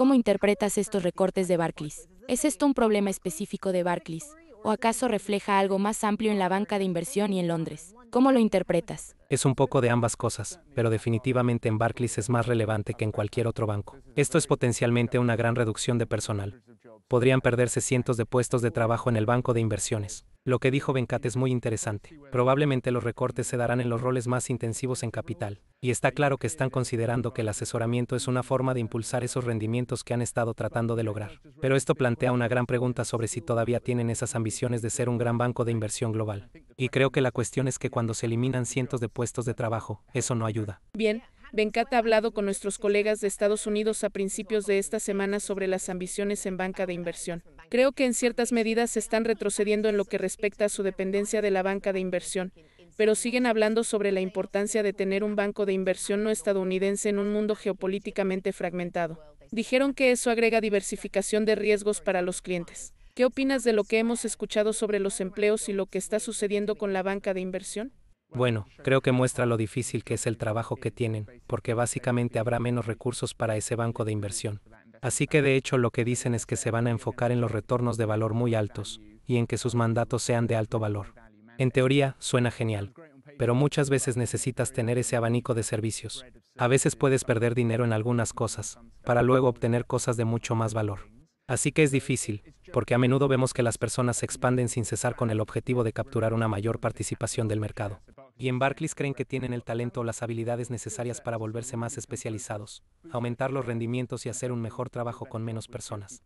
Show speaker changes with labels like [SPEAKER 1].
[SPEAKER 1] ¿Cómo interpretas estos recortes de Barclays? ¿Es esto un problema específico de Barclays? ¿O acaso refleja algo más amplio en la banca de inversión y en Londres? ¿Cómo lo interpretas?
[SPEAKER 2] Es un poco de ambas cosas, pero definitivamente en Barclays es más relevante que en cualquier otro banco. Esto es potencialmente una gran reducción de personal. Podrían perderse cientos de puestos de trabajo en el banco de inversiones. Lo que dijo Venkat es muy interesante. Probablemente los recortes se darán en los roles más intensivos en capital, y está claro que están considerando que el asesoramiento es una forma de impulsar esos rendimientos que han estado tratando de lograr. Pero esto plantea una gran pregunta sobre si todavía tienen esas ambiciones de ser un gran banco de inversión global. Y creo que la cuestión es que cuando se eliminan cientos de puestos de trabajo, eso no ayuda.
[SPEAKER 1] Bien, Venkat ha hablado con nuestros colegas de Estados Unidos a principios de esta semana sobre las ambiciones en banca de inversión. Creo que en ciertas medidas se están retrocediendo en lo que respecta a su dependencia de la banca de inversión, pero siguen hablando sobre la importancia de tener un banco de inversión no estadounidense en un mundo geopolíticamente fragmentado. Dijeron que eso agrega diversificación de riesgos para los clientes. ¿Qué opinas de lo que hemos escuchado sobre los empleos y lo que está sucediendo con la banca de inversión?
[SPEAKER 2] Bueno, creo que muestra lo difícil que es el trabajo que tienen, porque básicamente habrá menos recursos para ese banco de inversión. Así que de hecho lo que dicen es que se van a enfocar en los retornos de valor muy altos, y en que sus mandatos sean de alto valor. En teoría, suena genial. Pero muchas veces necesitas tener ese abanico de servicios. A veces puedes perder dinero en algunas cosas, para luego obtener cosas de mucho más valor. Así que es difícil, porque a menudo vemos que las personas se expanden sin cesar con el objetivo de capturar una mayor participación del mercado y en Barclays creen que tienen el talento o las habilidades necesarias para volverse más especializados, aumentar los rendimientos y hacer un mejor trabajo con menos personas.